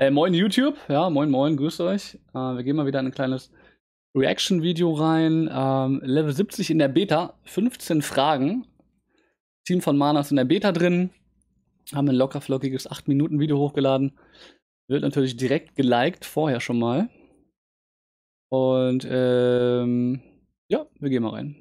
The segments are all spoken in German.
Äh, moin YouTube, ja, moin moin, grüßt euch. Äh, wir gehen mal wieder in ein kleines Reaction-Video rein. Ähm, Level 70 in der Beta, 15 Fragen. Team von Manas in der Beta drin. Haben ein locker flockiges 8-Minuten-Video hochgeladen. Wird natürlich direkt geliked, vorher schon mal. Und ähm, ja, wir gehen mal rein.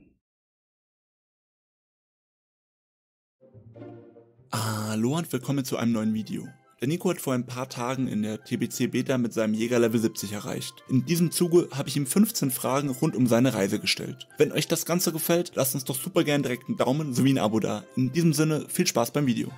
Hallo und willkommen zu einem neuen Video. Der Nico hat vor ein paar Tagen in der TBC Beta mit seinem Jäger Level 70 erreicht. In diesem Zuge habe ich ihm 15 Fragen rund um seine Reise gestellt. Wenn euch das Ganze gefällt, lasst uns doch super gerne direkt einen Daumen sowie ein Abo da. In diesem Sinne, viel Spaß beim Video.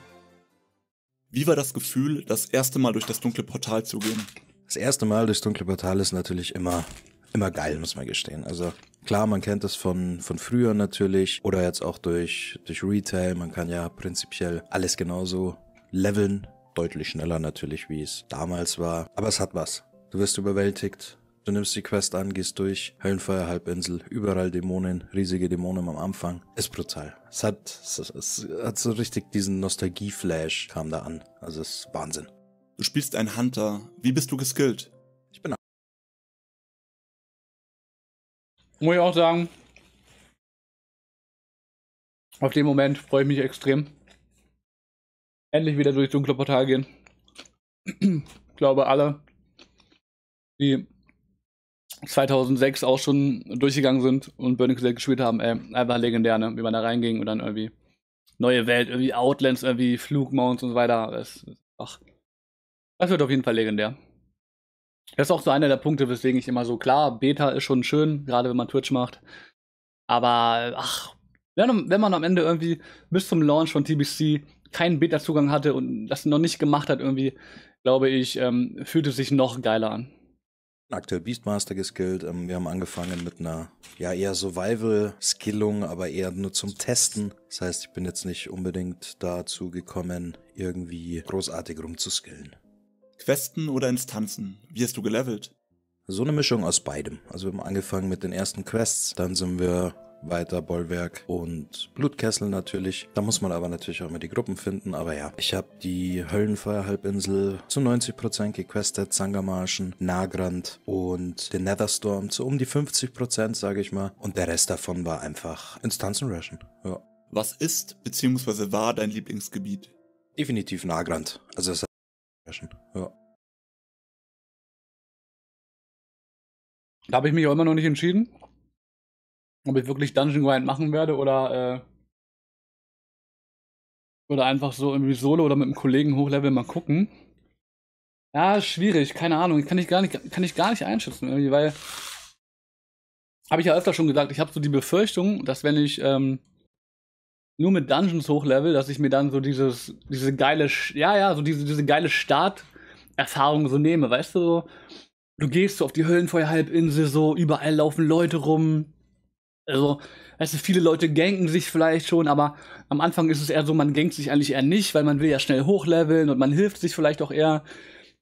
Wie war das Gefühl, das erste Mal durch das dunkle Portal zu gehen? Das erste Mal durchs dunkle Portal ist natürlich immer, immer geil, muss man gestehen. Also Klar, man kennt das von, von früher natürlich oder jetzt auch durch, durch Retail. Man kann ja prinzipiell alles genauso leveln, deutlich schneller natürlich, wie es damals war. Aber es hat was. Du wirst überwältigt. Du nimmst die Quest an, gehst durch, Höllenfeuer-Halbinsel, überall Dämonen, riesige Dämonen am Anfang. Ist brutal. Es hat, es, es hat so richtig diesen Nostalgie-Flash kam da an. Also es ist Wahnsinn. Du spielst einen Hunter. Wie bist du geskillt? Ich bin Muss ich auch sagen, auf den Moment freue ich mich extrem endlich wieder durch dunkle Portal gehen. ich glaube, alle, die 2006 auch schon durchgegangen sind und Burning Crusade gespielt haben, ey, äh, einfach legendär, ne? wie man da reinging und dann irgendwie neue Welt, irgendwie Outlands, irgendwie Flugmounts und so weiter. Das, ach, das wird auf jeden Fall legendär. Das ist auch so einer der Punkte, weswegen ich immer so, klar, Beta ist schon schön, gerade wenn man Twitch macht. Aber, ach, wenn, wenn man am Ende irgendwie bis zum Launch von TBC keinen Beta-Zugang hatte und das noch nicht gemacht hat, irgendwie, glaube ich, ähm, fühlt es sich noch geiler an. Aktuell Beastmaster geskillt. Ähm, wir haben angefangen mit einer, ja, eher Survival-Skillung, aber eher nur zum Testen. Das heißt, ich bin jetzt nicht unbedingt dazu gekommen, irgendwie großartig rumzuskillen. Questen oder Instanzen? Wie hast du gelevelt? So eine Mischung aus beidem. Also wir haben angefangen mit den ersten Quests, dann sind wir weiter Bollwerk und Blutkessel natürlich. Da muss man aber natürlich auch immer die Gruppen finden. Aber ja, ich habe die Höllenfeuerhalbinsel zu 90% gequestet, Sangamarschen, Nagrand und den Netherstorm zu um die 50%, sage ich mal. Und der Rest davon war einfach Instanzenrushen. Ja. Was ist bzw. war dein Lieblingsgebiet? Definitiv Nagrand. Also es Rushen. Ja. Da habe ich mich auch immer noch nicht entschieden ob ich wirklich Dungeon Grind machen werde oder, äh, oder einfach so irgendwie solo oder mit einem Kollegen hochlevel mal gucken. Ja, schwierig, keine Ahnung. Kann ich gar nicht, kann ich gar nicht einschätzen, irgendwie, weil. Habe ich ja öfter schon gesagt, ich habe so die Befürchtung, dass wenn ich ähm, nur mit Dungeons hochlevel, dass ich mir dann so dieses, diese geile, ja, ja, so diese, diese geile Starterfahrung so nehme, weißt du? Du gehst so auf die Höllenfeuerhalbinsel, so überall laufen Leute rum, also, weißt du, viele Leute ganken sich vielleicht schon, aber am Anfang ist es eher so, man gankt sich eigentlich eher nicht, weil man will ja schnell hochleveln und man hilft sich vielleicht auch eher.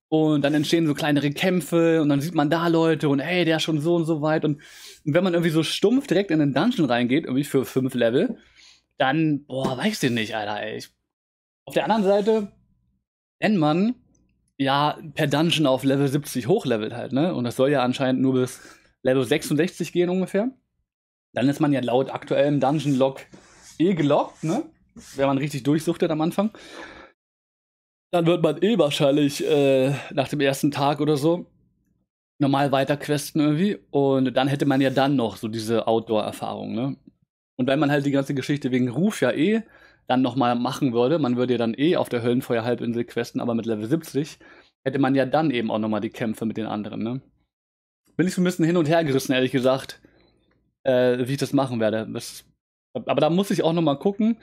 Und dann entstehen so kleinere Kämpfe und dann sieht man da Leute und hey, der ist schon so und so weit. Und, wenn man irgendwie so stumpf direkt in den Dungeon reingeht, irgendwie für fünf Level, dann, boah, weiß ich nicht, Alter, ey. Auf der anderen Seite, wenn man ja per Dungeon auf Level 70 hochlevelt halt, ne? Und das soll ja anscheinend nur bis Level 66 gehen ungefähr dann ist man ja laut aktuellem Dungeon Log eh gelockt, ne? Wenn man richtig durchsuchtet am Anfang. Dann wird man eh wahrscheinlich äh, nach dem ersten Tag oder so normal weiter questen irgendwie. Und dann hätte man ja dann noch so diese Outdoor-Erfahrung, ne? Und wenn man halt die ganze Geschichte wegen Ruf ja eh dann nochmal machen würde, man würde ja dann eh auf der Höllenfeuer-Halbinsel questen, aber mit Level 70, hätte man ja dann eben auch nochmal die Kämpfe mit den anderen, ne? Bin ich so ein bisschen hin und her gerissen, ehrlich gesagt äh, wie ich das machen werde. Das, aber da muss ich auch nochmal gucken,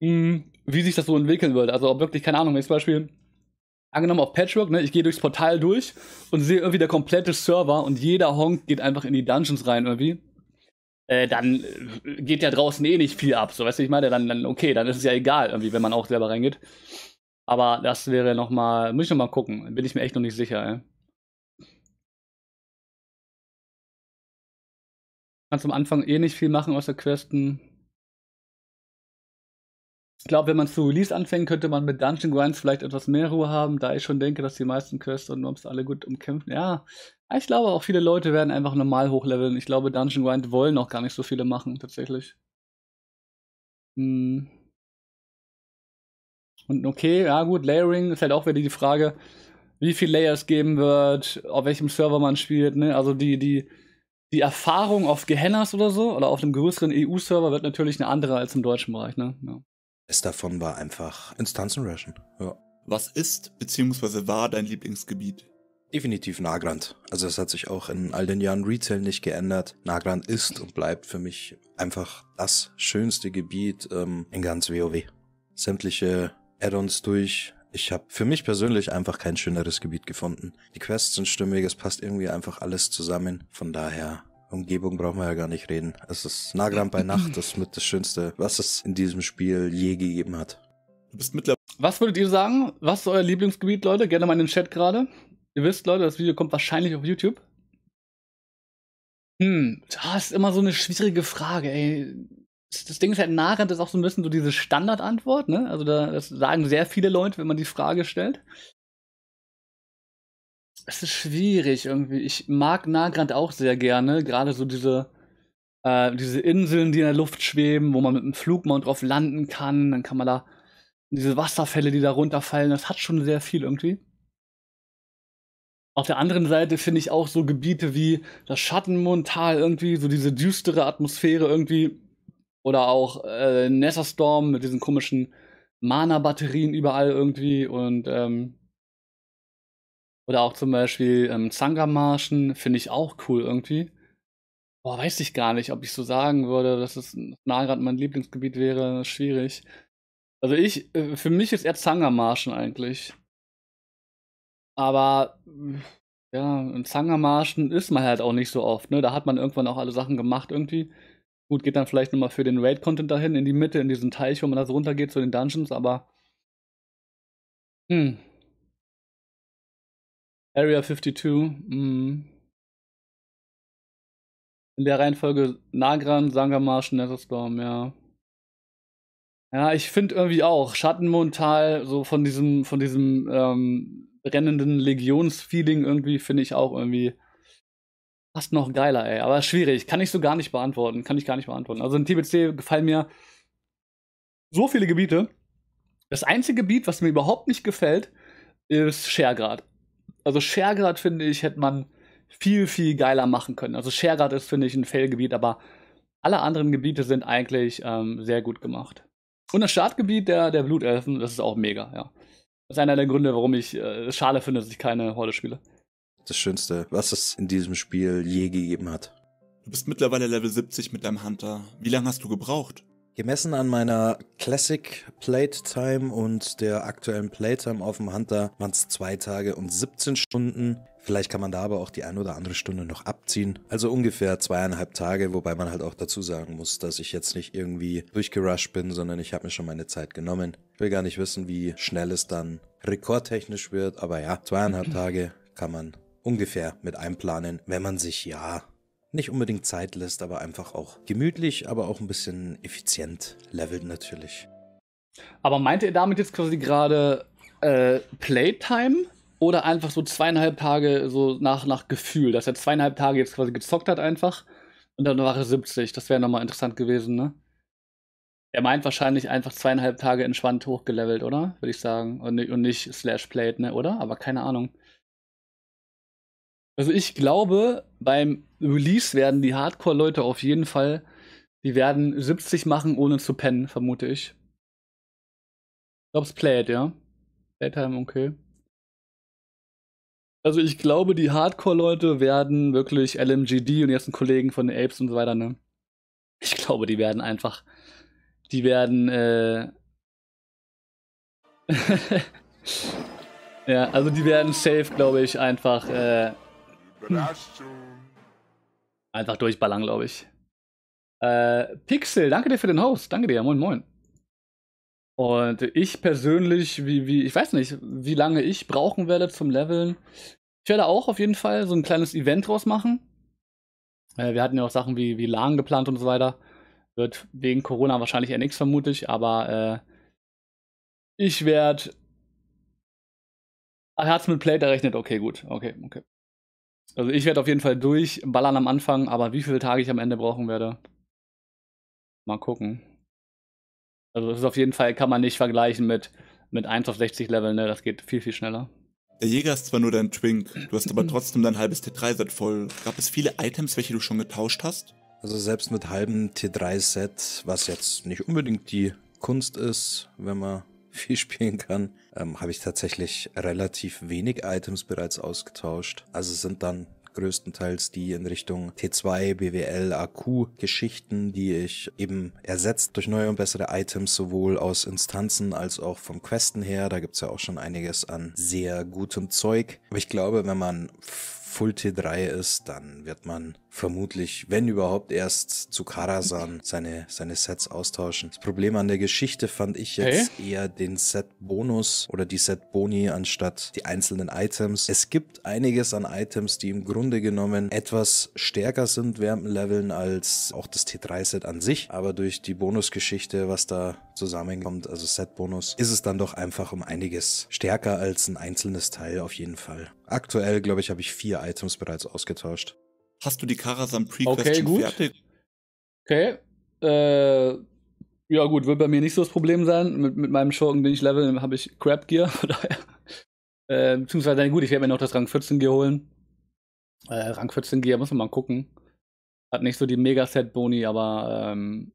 mh, hm, wie sich das so entwickeln wird. Also ob wirklich, keine Ahnung, wenn ich zum Beispiel angenommen auf Patchwork, ne, ich gehe durchs Portal durch und sehe irgendwie der komplette Server und jeder Honk geht einfach in die Dungeons rein irgendwie. Äh, dann äh, geht ja draußen eh nicht viel ab, so weißt du, ich meine, dann, dann okay, dann ist es ja egal irgendwie, wenn man auch selber reingeht. Aber das wäre nochmal, muss ich nochmal gucken, bin ich mir echt noch nicht sicher, ey. Kannst am Anfang eh nicht viel machen außer Questen. Ich glaube, wenn man zu Release anfängt, könnte man mit Dungeon Grinds vielleicht etwas mehr Ruhe haben, da ich schon denke, dass die meisten Quests und Mobs alle gut umkämpfen. Ja, ich glaube auch viele Leute werden einfach normal hochleveln. Ich glaube, Dungeon Grind wollen auch gar nicht so viele machen, tatsächlich. Hm. Und okay, ja gut, Layering ist halt auch wieder die Frage, wie viel Layers geben wird, auf welchem Server man spielt, ne? Also die, die, die Erfahrung auf Gehennas oder so oder auf einem größeren EU-Server wird natürlich eine andere als im deutschen Bereich. Ne? Ja. Es davon war einfach Instanzenration. Ja. Was ist bzw. war dein Lieblingsgebiet? Definitiv Nagrand. Also es hat sich auch in all den Jahren Retail nicht geändert. Nagrand ist und bleibt für mich einfach das schönste Gebiet ähm, in ganz WoW. Sämtliche Add-ons durch, ich habe für mich persönlich einfach kein schöneres Gebiet gefunden. Die Quests sind stimmig, es passt irgendwie einfach alles zusammen. Von daher, Umgebung brauchen wir ja gar nicht reden. Es ist Nagram bei Nacht, das ist mit das Schönste, was es in diesem Spiel je gegeben hat. Du bist mittlerweile. Was würdet ihr sagen? Was ist euer Lieblingsgebiet, Leute? Gerne mal in den Chat gerade. Ihr wisst, Leute, das Video kommt wahrscheinlich auf YouTube. Hm, das ist immer so eine schwierige Frage, ey das Ding ist halt, Narend ist auch so ein bisschen so diese Standardantwort, ne? Also da, das sagen sehr viele Leute, wenn man die Frage stellt. Es ist schwierig irgendwie. Ich mag Nagrand auch sehr gerne. Gerade so diese, äh, diese Inseln, die in der Luft schweben, wo man mit einem Flug drauf landen kann. Dann kann man da diese Wasserfälle, die da runterfallen. Das hat schon sehr viel irgendwie. Auf der anderen Seite finde ich auch so Gebiete wie das Schattenmontal irgendwie, so diese düstere Atmosphäre irgendwie oder auch äh, Storm mit diesen komischen Mana-Batterien überall irgendwie und ähm, oder auch zum Beispiel ähm, Zangamarschen finde ich auch cool irgendwie. Boah, weiß ich gar nicht, ob ich so sagen würde, dass es gerade mein Lieblingsgebiet wäre. Schwierig. Also ich, äh, für mich ist eher Zangamarschen eigentlich. Aber ja, in Zangamarschen ist man halt auch nicht so oft, ne? Da hat man irgendwann auch alle Sachen gemacht irgendwie. Gut, geht dann vielleicht nochmal für den Raid-Content dahin, in die Mitte, in diesen Teich, wo man da so runtergeht zu den Dungeons, aber. Hm. Area 52, mh. Hm. In der Reihenfolge Nagran, Sangamarsch, Netherstorm, ja. Ja, ich finde irgendwie auch Schattenmontal, so von diesem, von diesem ähm, brennenden Legions-Feeling irgendwie, finde ich auch irgendwie Fast noch geiler, ey. Aber schwierig. Kann ich so gar nicht beantworten. Kann ich gar nicht beantworten. Also in TBC gefallen mir so viele Gebiete. Das einzige Gebiet, was mir überhaupt nicht gefällt, ist Schergrad. Also Schergrad, finde ich, hätte man viel, viel geiler machen können. Also Schergrad ist, finde ich, ein Fail-Gebiet, aber alle anderen Gebiete sind eigentlich ähm, sehr gut gemacht. Und das Startgebiet der, der Blutelfen, das ist auch mega, ja. Das ist einer der Gründe, warum ich äh, schade finde, dass ich keine Horde spiele das Schönste, was es in diesem Spiel je gegeben hat. Du bist mittlerweile Level 70 mit deinem Hunter. Wie lange hast du gebraucht? Gemessen an meiner Classic Plate Time und der aktuellen Playtime auf dem Hunter waren es zwei Tage und 17 Stunden. Vielleicht kann man da aber auch die ein oder andere Stunde noch abziehen. Also ungefähr zweieinhalb Tage, wobei man halt auch dazu sagen muss, dass ich jetzt nicht irgendwie durchgerusht bin, sondern ich habe mir schon meine Zeit genommen. Ich will gar nicht wissen, wie schnell es dann rekordtechnisch wird, aber ja, zweieinhalb Tage kann man ungefähr mit einplanen, wenn man sich ja nicht unbedingt Zeit lässt, aber einfach auch gemütlich, aber auch ein bisschen effizient levelt natürlich. Aber meinte ihr damit jetzt quasi gerade äh, Playtime oder einfach so zweieinhalb Tage so nach, nach Gefühl, dass er zweieinhalb Tage jetzt quasi gezockt hat einfach und dann war er 70? Das wäre nochmal interessant gewesen, ne? Er meint wahrscheinlich einfach zweieinhalb Tage entspannt hochgelevelt, oder? Würde ich sagen. Und, nicht, und nicht Slash Played, ne? Oder? Aber keine Ahnung. Also ich glaube, beim Release werden die Hardcore-Leute auf jeden Fall, die werden 70 machen, ohne zu pennen, vermute ich. Ich glaube, es played, ja. Playtime, okay. Also ich glaube, die Hardcore-Leute werden wirklich LMGD und jetzt ein Kollegen von den Apes und so weiter, ne? Ich glaube, die werden einfach. Die werden, äh. ja, also die werden safe, glaube ich, einfach, äh. Überraschung. Hm. Einfach durchballern, glaube ich. Äh, Pixel, danke dir für den Host. Danke dir, moin, moin. Und ich persönlich, wie, wie, ich weiß nicht, wie lange ich brauchen werde zum Leveln. Ich werde auch auf jeden Fall so ein kleines Event draus machen. Äh, wir hatten ja auch Sachen wie, wie Lagen geplant und so weiter. Wird wegen Corona wahrscheinlich eher nichts, vermutlich, aber äh, ich werde. Ach, hat's mit Plate errechnet? Okay, gut. Okay, okay. Also ich werde auf jeden Fall durchballern am Anfang, aber wie viele Tage ich am Ende brauchen werde, mal gucken. Also das ist auf jeden Fall, kann man nicht vergleichen mit, mit 1 auf 60 Level, ne? Das geht viel, viel schneller. Der Jäger ist zwar nur dein Twink, du hast aber trotzdem dein halbes T3-Set voll. Gab es viele Items, welche du schon getauscht hast? Also selbst mit halbem T3-Set, was jetzt nicht unbedingt die Kunst ist, wenn man viel spielen kann, ähm, habe ich tatsächlich relativ wenig Items bereits ausgetauscht. Also sind dann größtenteils die in Richtung T2, BWL, AQ Geschichten, die ich eben ersetzt durch neue und bessere Items, sowohl aus Instanzen als auch vom Questen her. Da gibt's ja auch schon einiges an sehr gutem Zeug. Aber ich glaube, wenn man Full T3 ist, dann wird man vermutlich, wenn überhaupt, erst zu Karasan seine, seine Sets austauschen. Das Problem an der Geschichte fand ich jetzt hey? eher den Set-Bonus oder die Set-Boni anstatt die einzelnen Items. Es gibt einiges an Items, die im Grunde genommen etwas stärker sind während Leveln als auch das T3-Set an sich, aber durch die Bonusgeschichte, was da zusammenkommt, also Set-Bonus, ist es dann doch einfach um einiges stärker als ein einzelnes Teil auf jeden Fall. Aktuell, glaube ich, habe ich vier Items bereits ausgetauscht. Hast du die Karasam Pre-Quest okay, gut. fertig? Okay. Äh, ja, gut, wird bei mir nicht so das Problem sein. Mit, mit meinem Schurken, den ich level, habe ich Crap Gear. Äh, beziehungsweise, gut, ich werde mir noch das Rang 14 Gear holen. Äh, Rang 14 Gear, muss man mal gucken. Hat nicht so die megaset boni aber ähm,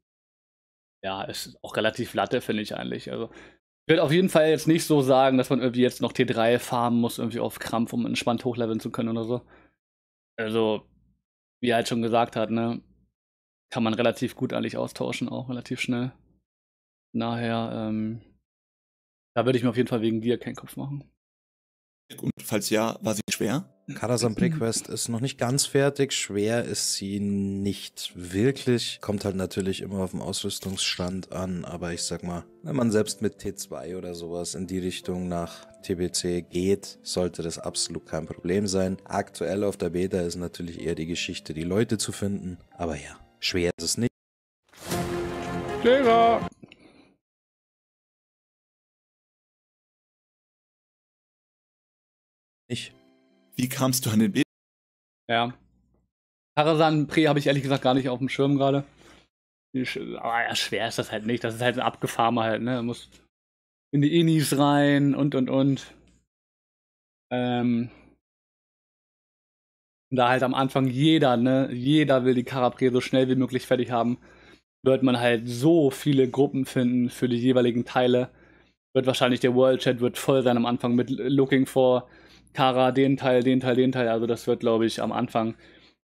ja, ist auch relativ latte, finde ich eigentlich. Also, ich würde auf jeden Fall jetzt nicht so sagen, dass man irgendwie jetzt noch T3 farmen muss, irgendwie auf Krampf, um entspannt hochleveln zu können oder so. Also, wie er halt schon gesagt hat, ne, kann man relativ gut eigentlich austauschen, auch relativ schnell. Nachher, ähm, da würde ich mir auf jeden Fall wegen dir keinen Kopf machen. Und falls ja, war sie schwer? Karasan Prequest ist noch nicht ganz fertig. Schwer ist sie nicht wirklich. Kommt halt natürlich immer auf den Ausrüstungsstand an, aber ich sag mal, wenn man selbst mit T2 oder sowas in die Richtung nach TBC geht, sollte das absolut kein Problem sein. Aktuell auf der Beta ist natürlich eher die Geschichte, die Leute zu finden. Aber ja, schwer ist es nicht. Silver! nicht. Wie kamst du an den Bild? Ja. Karasan Pre habe ich ehrlich gesagt gar nicht auf dem Schirm gerade. Aber ja, schwer ist das halt nicht. Das ist halt ein Abgefahrener halt, ne? Du musst in die Inis rein und und und. Ähm. Da halt am Anfang jeder, ne? Jeder will die Karapre so schnell wie möglich fertig haben. Wird man halt so viele Gruppen finden für die jeweiligen Teile. Wird wahrscheinlich der World Chat wird voll sein am Anfang mit Looking for Kara den Teil, den Teil, den Teil. Also das wird, glaube ich, am Anfang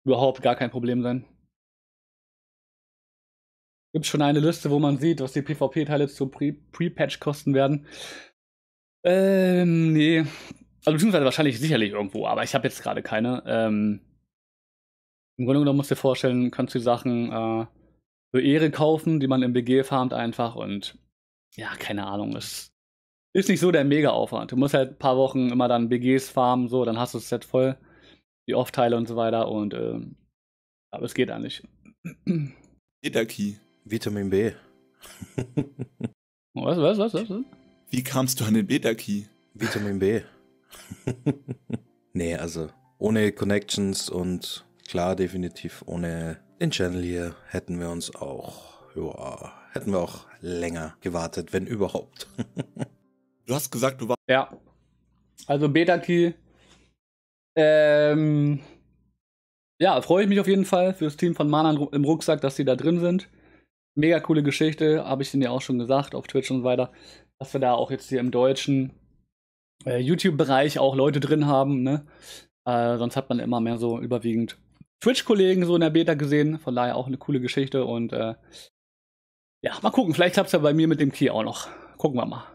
überhaupt gar kein Problem sein. Gibt schon eine Liste, wo man sieht, was die PvP-Teile zu Pre-Patch -Pre kosten werden? Ähm, nee. Also beziehungsweise wahrscheinlich sicherlich irgendwo, aber ich habe jetzt gerade keine. Ähm, Im Grunde genommen musst du dir vorstellen, kannst du die Sachen äh, für Ehre kaufen, die man im BG farmt einfach und ja, keine Ahnung, ist ist nicht so der Mega-Aufwand. Du musst halt ein paar Wochen immer dann BGs farmen, so, dann hast du das Set voll. Die Off-Teile und so weiter und ähm, aber es geht eigentlich. Edaki. Vitamin B. was, was, was, was, was? Wie kamst du an den Beta-Key? Vitamin B. nee, also ohne Connections und klar, definitiv ohne den Channel hier hätten wir uns auch, ja, hätten wir auch länger gewartet, wenn überhaupt. Du hast gesagt, du warst. Ja. Also Betaki. Ähm, ja, freue ich mich auf jeden Fall fürs Team von Mana im Rucksack, dass die da drin sind. Mega coole Geschichte, habe ich denen ja auch schon gesagt auf Twitch und so weiter, dass wir da auch jetzt hier im deutschen äh, YouTube-Bereich auch Leute drin haben. Ne? Äh, sonst hat man immer mehr so überwiegend Twitch-Kollegen so in der Beta gesehen. Von daher auch eine coole Geschichte und äh, ja, mal gucken. Vielleicht klappt es ja bei mir mit dem Key auch noch. Gucken wir mal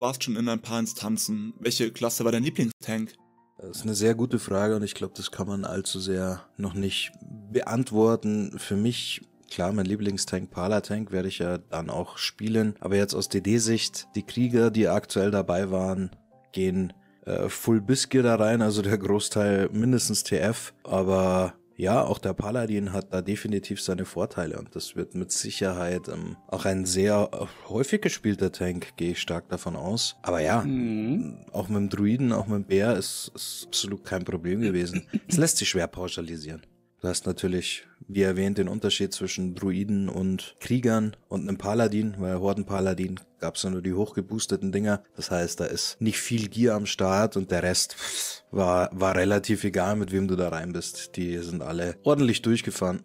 warst schon in ein paar Instanzen. Welche Klasse war dein Lieblingstank? Das ist eine sehr gute Frage und ich glaube, das kann man allzu sehr noch nicht beantworten. Für mich, klar, mein Lieblingstank pala werde ich ja dann auch spielen. Aber jetzt aus DD-Sicht, die Krieger, die aktuell dabei waren, gehen äh, Full Biscuit da rein, also der Großteil mindestens TF. Aber ja, auch der Paladin hat da definitiv seine Vorteile und das wird mit Sicherheit ähm, auch ein sehr äh, häufig gespielter Tank, gehe ich stark davon aus. Aber ja, mhm. auch mit dem Druiden, auch mit dem Bär ist, ist absolut kein Problem gewesen. Es lässt sich schwer pauschalisieren. Du hast natürlich, wie erwähnt, den Unterschied zwischen Druiden und Kriegern und einem Paladin, weil Horden-Paladin gab es ja nur die hochgeboosteten Dinger. Das heißt, da ist nicht viel Gier am Start und der Rest war, war relativ egal, mit wem du da rein bist. Die sind alle ordentlich durchgefahren.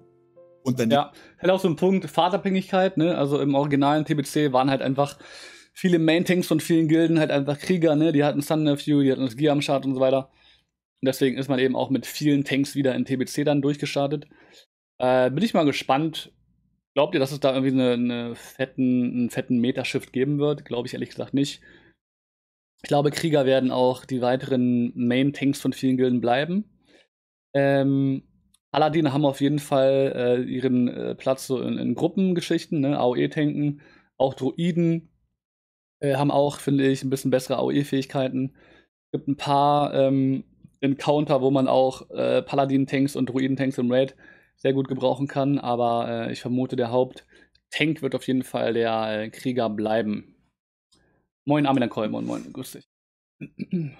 und dann ja, halt auch so ein Punkt Fahrtabhängigkeit, ne? Also im originalen TBC waren halt einfach viele Main-Tanks von vielen Gilden halt einfach Krieger, ne? Die hatten Thunder Few, die hatten das Gear am Start und so weiter. Und deswegen ist man eben auch mit vielen Tanks wieder in TBC dann durchgestartet. Äh, bin ich mal gespannt. Glaubt ihr, dass es da irgendwie eine, eine fetten, einen fetten Metashift geben wird? Glaube ich ehrlich gesagt nicht. Ich glaube, Krieger werden auch die weiteren Main-Tanks von vielen Gilden bleiben. Ähm, Aladdin haben auf jeden Fall äh, ihren äh, Platz so in, in Gruppengeschichten, ne? AOE-Tanken, auch Druiden äh, haben auch, finde ich, ein bisschen bessere AOE-Fähigkeiten. Es gibt ein paar ähm, Encounter, wo man auch äh, Paladin-Tanks und Druiden-Tanks im Raid sehr gut gebrauchen kann. Aber äh, ich vermute, der Haupt-Tank wird auf jeden Fall der äh, Krieger bleiben. Moin Armin Kolm und moin, grüß dich.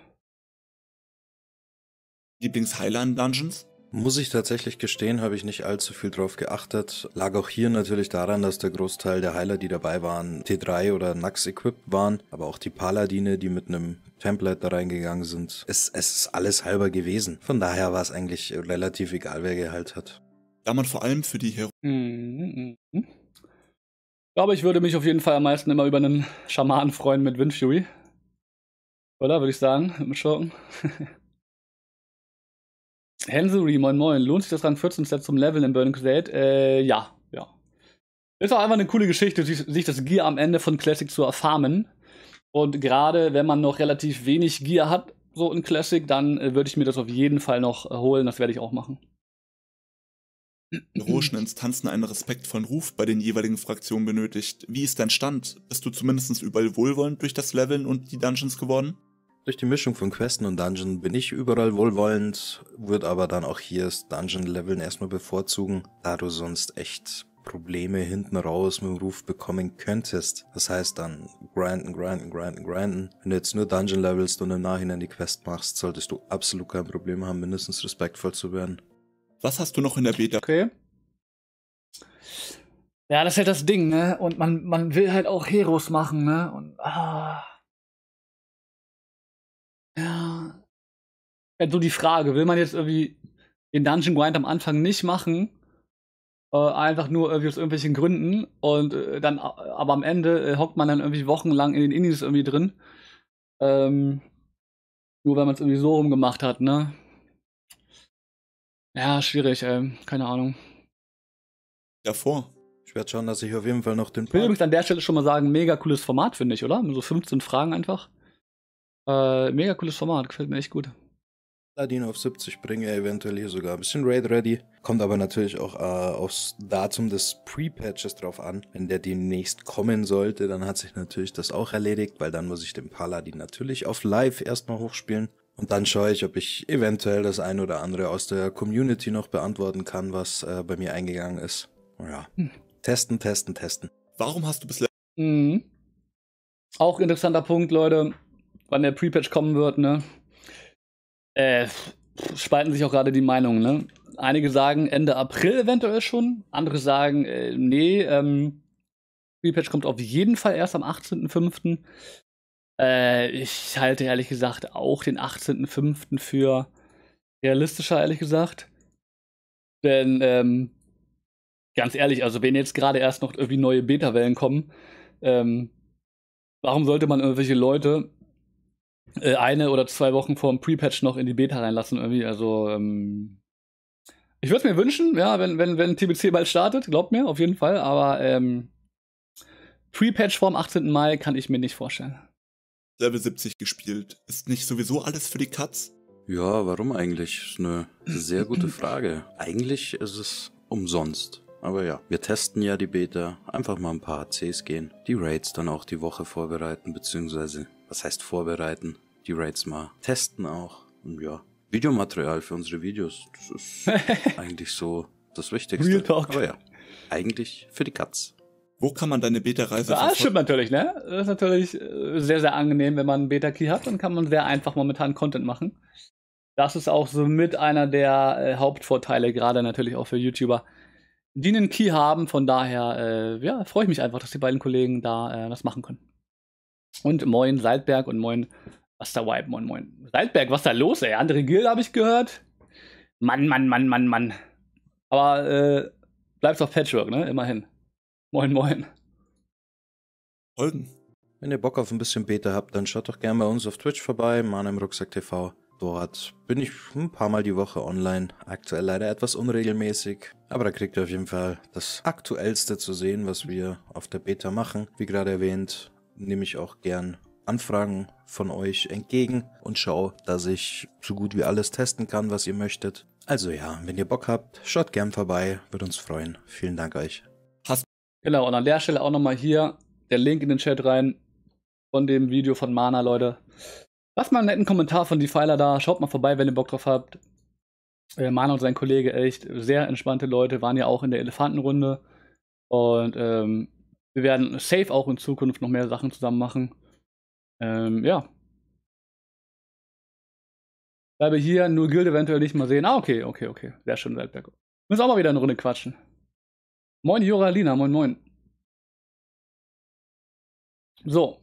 Lieblings-Highland-Dungeons? Muss ich tatsächlich gestehen, habe ich nicht allzu viel drauf geachtet. Lag auch hier natürlich daran, dass der Großteil der Heiler, die dabei waren, T3 oder Nax equipped waren, aber auch die Paladine, die mit einem Template da reingegangen sind. Es, es ist alles halber gewesen. Von daher war es eigentlich relativ egal, wer geheilt hat. Da man vor allem für die Hero. Mhm. Mm ich Aber ich würde mich auf jeden Fall am meisten immer über einen Schamanen freuen mit Windfury. Oder würde ich sagen, mit Schurken. Hensury, moin moin. Lohnt sich das Rang 14 Set zum Level in Burning Crusade? Äh, ja, ja. Ist auch einfach eine coole Geschichte, sich das Gear am Ende von Classic zu erfarmen. Und gerade wenn man noch relativ wenig Gear hat, so in Classic, dann äh, würde ich mir das auf jeden Fall noch äh, holen. Das werde ich auch machen. In rohischen Instanzen einen respektvollen Ruf bei den jeweiligen Fraktionen benötigt. Wie ist dein Stand? Bist du zumindest überall wohlwollend durch das Leveln und die Dungeons geworden? Durch die Mischung von Questen und Dungeon bin ich überall wohlwollend, würde aber dann auch hier das Dungeon-Leveln erstmal bevorzugen, da du sonst echt Probleme hinten raus mit dem Ruf bekommen könntest. Das heißt dann grinden, grinden, grinden, grinden. Wenn du jetzt nur Dungeon levelst und im Nachhinein die Quest machst, solltest du absolut kein Problem haben, mindestens respektvoll zu werden. Was hast du noch in der Beta? Okay. Ja, das ist halt das Ding, ne? Und man, man will halt auch Heroes machen, ne? Und ah. Ja. Ja, so die Frage, will man jetzt irgendwie den Dungeon Grind am Anfang nicht machen? Äh, einfach nur irgendwie aus irgendwelchen Gründen und äh, dann, äh, aber am Ende äh, hockt man dann irgendwie wochenlang in den Indies irgendwie drin. Ähm, nur weil man es irgendwie so rumgemacht hat, ne? Ja, schwierig, ey. Äh, keine Ahnung. Davor. Ich werde schauen, dass ich auf jeden Fall noch den. Ich will übrigens an der Stelle schon mal sagen, mega cooles Format, finde ich, oder? So 15 Fragen einfach. Äh, mega cooles Format, gefällt mir echt gut. Paladin auf 70 bringe, eventuell hier sogar ein bisschen Raid Ready. Kommt aber natürlich auch äh, aufs Datum des Pre-Patches drauf an. Wenn der demnächst kommen sollte, dann hat sich natürlich das auch erledigt, weil dann muss ich den Paladin natürlich auf Live erstmal hochspielen. Und dann schaue ich, ob ich eventuell das ein oder andere aus der Community noch beantworten kann, was äh, bei mir eingegangen ist. Oh ja. Hm. Testen, testen, testen. Warum hast du bislang. Mhm. Auch interessanter Punkt, Leute wann der Pre-Patch kommen wird, ne? Äh, spalten sich auch gerade die Meinungen, ne? Einige sagen Ende April eventuell schon, andere sagen, äh, nee, ähm, Pre-Patch kommt auf jeden Fall erst am 18.05. Äh, ich halte ehrlich gesagt auch den 18.05. für realistischer, ehrlich gesagt. Denn, ähm, ganz ehrlich, also wenn jetzt gerade erst noch irgendwie neue Beta-Wellen kommen, ähm, warum sollte man irgendwelche Leute äh, eine oder zwei Wochen vor dem Pre-Patch noch in die Beta reinlassen irgendwie. Also ähm, ich würde es mir wünschen, ja, wenn, wenn, wenn TBC bald startet, glaubt mir, auf jeden Fall. Aber ähm, Pre-Patch vorm 18. Mai kann ich mir nicht vorstellen. Level 70 gespielt. Ist nicht sowieso alles für die Katz? Ja, warum eigentlich? Ist eine sehr gute Frage. Eigentlich ist es umsonst. Aber ja, wir testen ja die Beta, einfach mal ein paar ACs gehen, die Raids dann auch die Woche vorbereiten, beziehungsweise was heißt vorbereiten, die Raids mal testen auch. Und ja, Videomaterial für unsere Videos, das ist eigentlich so das Wichtigste. Real Talk. Aber ja, eigentlich für die Katz. Wo kann man deine Beta-Reise Das ah, stimmt natürlich, ne? Das ist natürlich äh, sehr, sehr angenehm, wenn man einen Beta-Key hat, dann kann man sehr einfach momentan Content machen. Das ist auch so mit einer der äh, Hauptvorteile, gerade natürlich auch für YouTuber, die einen Key haben. Von daher, äh, ja, freue ich mich einfach, dass die beiden Kollegen da äh, das machen können. Und moin Seidberg und moin Wipe, moin moin. Seidberg, was ist da los, ey? Andere Gilde habe ich gehört. Mann, Mann, Mann, Mann, Mann. Aber äh, bleibst auf Patchwork, ne? Immerhin. Moin, moin. Holden. Wenn ihr Bock auf ein bisschen Beta habt, dann schaut doch gerne bei uns auf Twitch vorbei, Mann im Rucksack TV. Dort bin ich ein paar Mal die Woche online. Aktuell leider etwas unregelmäßig. Aber da kriegt ihr auf jeden Fall das Aktuellste zu sehen, was wir auf der Beta machen. Wie gerade erwähnt, nehme ich auch gern Anfragen von euch entgegen und schaue, dass ich so gut wie alles testen kann, was ihr möchtet. Also ja, wenn ihr Bock habt, schaut gern vorbei, würde uns freuen. Vielen Dank euch. Genau, und an der Stelle auch nochmal hier der Link in den Chat rein von dem Video von Mana, Leute. Lasst mal einen netten Kommentar von die Pfeiler da, schaut mal vorbei, wenn ihr Bock drauf habt. Äh, Mana und sein Kollege, echt sehr entspannte Leute, waren ja auch in der Elefantenrunde. Und ähm, wir werden safe auch in Zukunft noch mehr Sachen zusammen machen. Ähm, ja. Bleibe hier, nur Guild eventuell nicht mal sehen. Ah, okay, okay, okay. Sehr schön, Waldberg. Müssen auch mal wieder eine Runde quatschen. Moin, Jura Lina, moin, moin. So.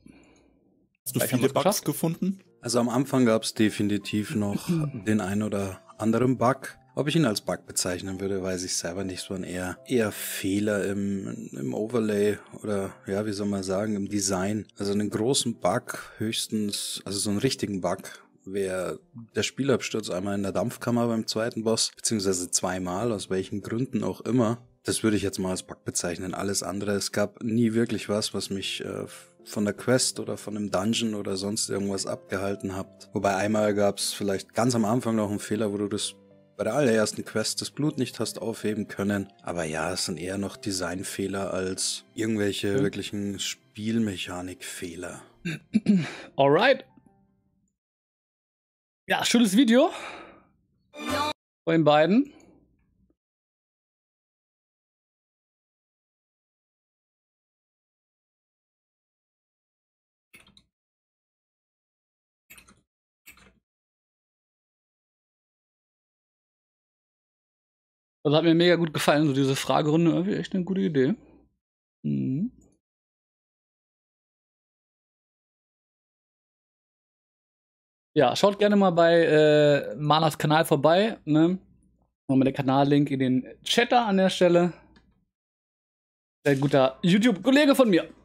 Hast du viele Bugs gefunden? Also am Anfang gab es definitiv noch den ein oder anderen Bug. Ob ich ihn als Bug bezeichnen würde, weiß ich selber nicht, sondern eher, eher Fehler im, im Overlay oder, ja, wie soll man sagen, im Design. Also einen großen Bug höchstens, also so einen richtigen Bug wäre der Spielabsturz einmal in der Dampfkammer beim zweiten Boss, beziehungsweise zweimal, aus welchen Gründen auch immer. Das würde ich jetzt mal als Bug bezeichnen. Alles andere, es gab nie wirklich was, was mich äh, von der Quest oder von einem Dungeon oder sonst irgendwas abgehalten hat. Wobei einmal gab es vielleicht ganz am Anfang noch einen Fehler, wo du das bei der allerersten Quest das Blut nicht hast aufheben können. Aber ja, es sind eher noch Designfehler als irgendwelche mhm. wirklichen Spielmechanikfehler. Alright. Ja, schönes Video. Von den beiden. Also hat mir mega gut gefallen, so diese Fragerunde, irgendwie echt eine gute Idee. Mhm. Ja, schaut gerne mal bei äh, Manas Kanal vorbei. Ne? Nochmal der Kanallink in den Chatter an der Stelle. Sehr guter YouTube-Kollege von mir.